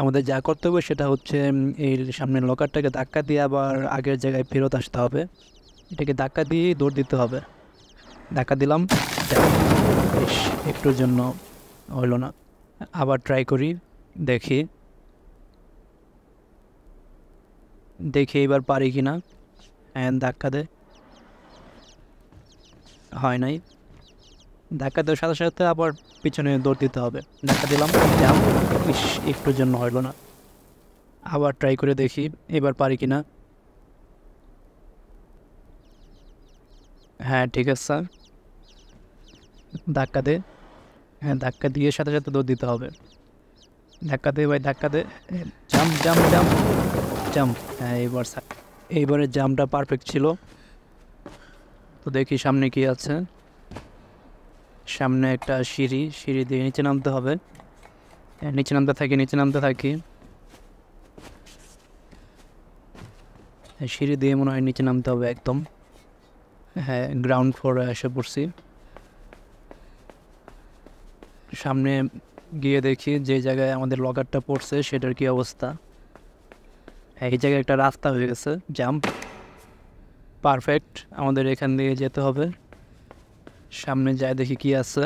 আমাদের যা করতে হবে সেটা হচ্ছে এই সামনের লকারটাকে ধাক্কা দিয়ে আবার আগের জায়গায় ফেরত আসতে হবে এটাকে ধাক্কা দিয়েই দৌড় দিতে হবে ধাক্কা দিলাম বেশ একটুর জন্য হলো না আবার ট্রাই করি দেখি দেখি এবার পারি কি না ধাক্কা দে হয় নাই ধাক্কা দেওয়ার সাথে সাথে আবার পিছনে দৌড় দিতে হবে ধাক্কা দিলাম জাম ইস একটুর জন্য হইলো না আবার ট্রাই করে দেখি এবার পারি কি না হ্যাঁ ঠিক আছে স্যার ধাক্কা দে হ্যাঁ ধাক্কা দিয়ে সাথে সাথে দৌড় দিতে হবে ধাক্কা দে ভাই ধাক্কা দে জাম্প জাম্প জাম্প জাম্প হ্যাঁ এইবার স্যার এইবারে জামটা পারফেক্ট ছিল তো দেখি সামনে কি আছে সামনে একটা সিঁড়ি সিঁড়ি দিয়ে নিচে নামতে হবে হ্যাঁ, নিচে নামতে থাকি নিচে নামতে থাকি হ্যাঁ, সিঁড়ি দিয়ে মনে হয় নিচে নামতে হবে একদম হ্যাঁ গ্রাউন্ড ফ্লোরে এসে পড়ছি সামনে গিয়ে দেখি যে জায়গায় আমাদের লকারটা পড়ছে সেটার কি অবস্থা হ্যাঁ এই জায়গায় একটা রাস্তা হয়ে গেছে জাম্প পারফেক্ট আমাদের এখান দিয়ে যেতে হবে সামনে যায় দেখি কি আছে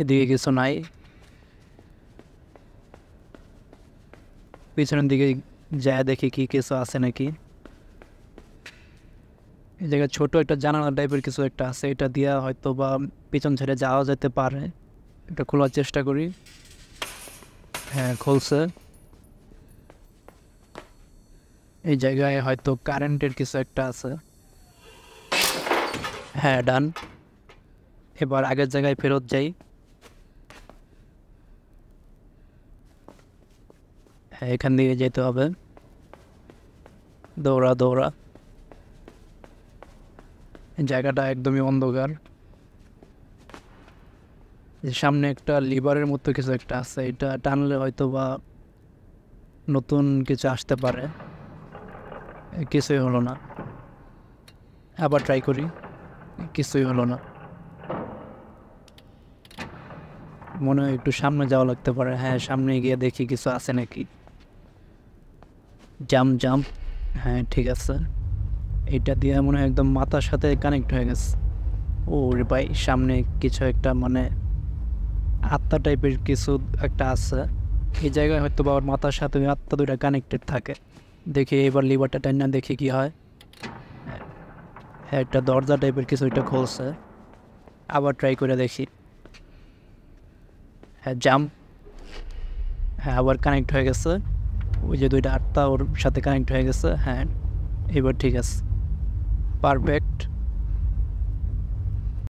এদিকে কিছু নাই পিছনের দিকে যায় দেখি কি কিছু আছে নাকি এই জায়গায় ছোট একটা জানালা টাইপের কিছু একটা আছে এটা দিয়া হয়তো বা পিছন ছেড়ে যাওয়া যেতে পারে এটা খোলার চেষ্টা করি হ্যাঁ খুলছে এই জায়গায় হয়তো কারেন্টের কিছু একটা আছে হ্যাঁ ডান এবার আগের জায়গায় ফেরত যাই হ্যাঁ এখান দিয়ে যেতে হবে দৌড়া দৌড়া জায়গাটা একদমই অন্ধকার সামনে একটা লিভারের মতো কিছু একটা আছে এটা টানলে হয়তো বা নতুন কিছু আসতে পারে কিছুই হলো না আবার ট্রাই করি কিছুই হলো না মনে হয় একটু সামনে যাওয়া লাগতে পারে হ্যাঁ সামনে গিয়ে দেখি কিছু আছে নাকি জাম জাম হ্যাঁ ঠিক আছে এটা দিয়ে মনে হয় একদম মাথার সাথে কানেক্ট হয়ে গেছে ও রে ভাই সামনে কিছু একটা মানে আত্মা টাইপের কিছু একটা আছে এই জায়গায় হয়তো বা ওর মাথার সাথে আত্মা দুইটা কানেক্টেড থাকে দেখি এবার লিভারটা টাইন না দেখি কী হয় হ্যাঁ একটা দরজা টাইপের কিছু এটা খুলছে আবার ট্রাই করে দেখি হ্যাঁ জাম হ্যাঁ আবার কানেক্ট হয়ে গেছে ওই যে দুইটা আটটা ওর সাথে কানেক্ট হয়ে গেছে হ্যাঁ এবার ঠিক আছে পারফেক্ট